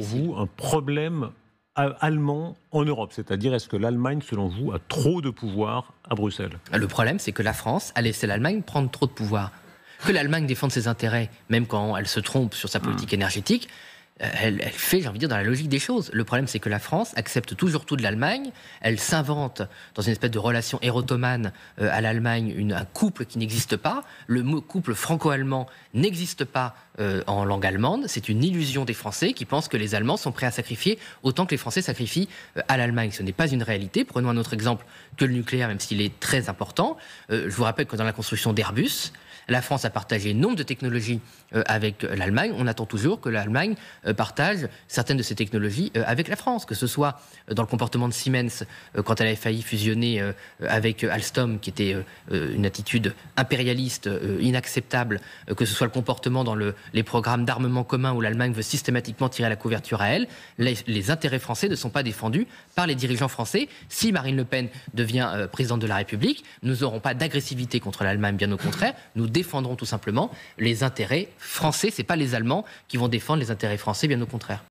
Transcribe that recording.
vous un problème euh, allemand en Europe C'est-à-dire, est-ce que l'Allemagne, selon vous, a trop de pouvoir à Bruxelles ah, Le problème, c'est que la France a laissé l'Allemagne prendre trop de pouvoir. Que l'Allemagne défende ses intérêts, même quand elle se trompe sur sa politique mmh. énergétique, euh, elle, fait, j'ai envie de dire, dans la logique des choses. Le problème, c'est que la France accepte toujours tout de l'Allemagne. Elle s'invente dans une espèce de relation érotomane euh, à l'Allemagne un couple qui n'existe pas. Le couple franco-allemand n'existe pas euh, en langue allemande. C'est une illusion des Français qui pensent que les Allemands sont prêts à sacrifier autant que les Français sacrifient euh, à l'Allemagne. Ce n'est pas une réalité. Prenons un autre exemple que le nucléaire, même s'il est très important. Euh, je vous rappelle que dans la construction d'Airbus, la France a partagé nombre de technologies avec l'Allemagne. On attend toujours que l'Allemagne partage certaines de ces technologies avec la France, que ce soit dans le comportement de Siemens quand elle avait failli fusionner avec Alstom, qui était une attitude impérialiste inacceptable, que ce soit le comportement dans le, les programmes d'armement commun où l'Allemagne veut systématiquement tirer la couverture à elle, les, intérêts français ne sont pas défendus par les dirigeants français. Si Marine Le Pen devient euh, présidente de la République, nous n'aurons pas d'agressivité contre l'Allemagne, bien au contraire, nous défendrons tout simplement les intérêts français. C'est pas les Allemands qui vont défendre les intérêts français, bien au contraire.